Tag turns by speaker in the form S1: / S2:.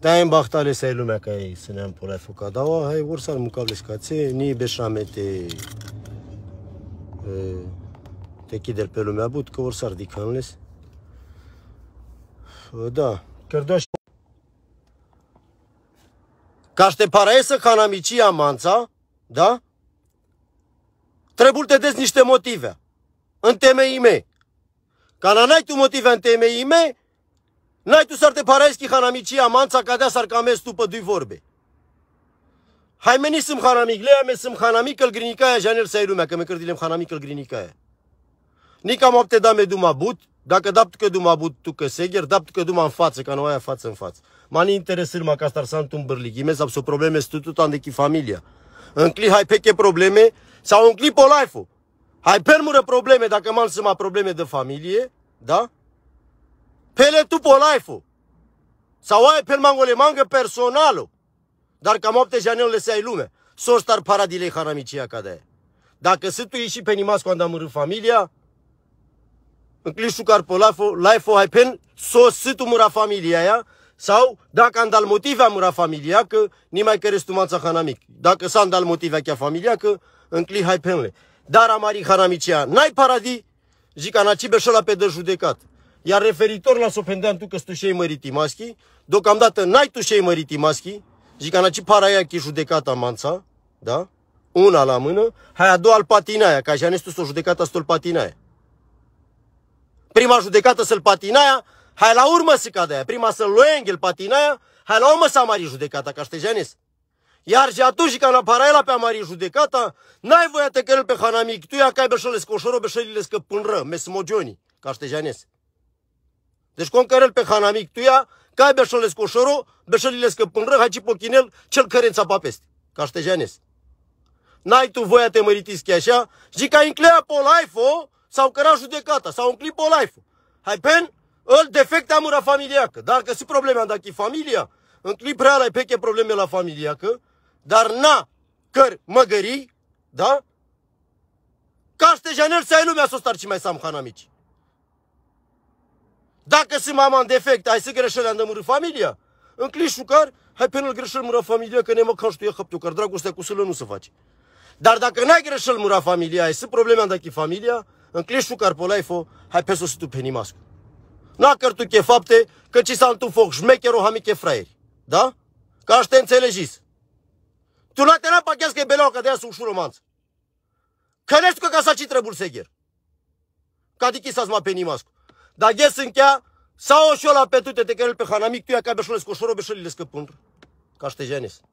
S1: Dăm bătălii să luăm că ei se ne împulă foca. Da, o hai vor să-l mucăvlesc ați. Ni beșamete. Te kider pe lumea but că vor să-l dicanles. Da, cărdaș. Caște pare să cana amanța, da? Trebuie te des niște motive. În temei mei. Ca n-ai tu motive în temei mei, N-ai tu să-ți parezi că hanamici amanța cadea s-ar camez tu pădui vorbe. Hai meni sunt hanamic, lea me sunt hanamic, îl aia, janel să i lumea, că da, me cărdilem hanamic, îl aia. Nica am opte dame duma but, dacă dapt că duma but tu că seger, dapt că duma în față, ca nu aia față în față. Mani interesând ma ca ar să un bârlig, imens ab probleme stutut an de familia. În cli hai peche probleme sau în clip o life -ul. Hai permură probleme dacă man să probleme de familie, da? Pele tu po life-ul. Sau ai pe mangole mangă personalul. Dar cam 8 janel le ai lume. Sos tar paradile haramicia ca de Dacă sunt tu ieși pe nimas când am familia, în clișul car pe life-ul, life ai pen, sos situ mura familia aia, sau dacă am dal motive am familia, că nimai care stumanța hanamic. Dacă s-a dal motive chiar familia, că în hai penle. Dar amari haramicia, n-ai paradii, zic anacibe și pe de judecat. Iar referitor la Sopendean, tu că tu măritimaschi, deocamdată n-ai tu măritimaschi, zic că ce para aia că judecata manța, da? Una la mână, hai a doua al patinaia, ca așa nestu o judecată stol patinaia. Prima judecată să-l patinaia, hai la urmă să cadă aia. Prima să-l loengel patinaia, hai la urmă să amari judecata, ca ștejanes. Iar și atunci, când na el pe amari judecata, n-ai voia te pe hanamic, tu ia cai bășele, coșoro beșălile scăpânră, mesmogionii, ca ștejanes. Deci concărel pe hanamic tuia, ca beșon lescu șoro, beșon lescu pânră, haci pochinel, cel cărența papeste. Ca ștejanes. N-ai tu voia te chiar așa, că ai înclea pe laifo, sau căra judecata, sau înclip pe laifo. Hai pen, îl defecte amura familiacă. Dar că si problema, dacă e familia, înclip reală e peche probleme la familiacă, dar na, căr măgării, da? Ca ștejanel să ai lumea să o star și mai sam hanamici. Dacă sunt mama în defect, ai să greșelea îndămâră familia? În clișucar, hai pe îl greșel mura familia, că ne mă tu e hăptiu, că dragostea cu sâlă nu se face. Dar dacă n-ai greșel mura familia, ai să problema dacă familia, în clișucar pe laifo, hai pe tu pe nimasc. N-a cărtu che fapte, că ci s-a întufoc șmechero hamiche fraieri. Da? Ca aș te înțelegis. Tu n-a te n că e beleau, că de aia sunt romanță. Cănești că ca să ci trebuie segher. Ca dichisați ma pe nimasc da gesën kja, sa o shola petute te kërëllë për hanamik të ja ka bëshullës këshoro bëshullë lësë këpundrë, ka shtetë gjenisë.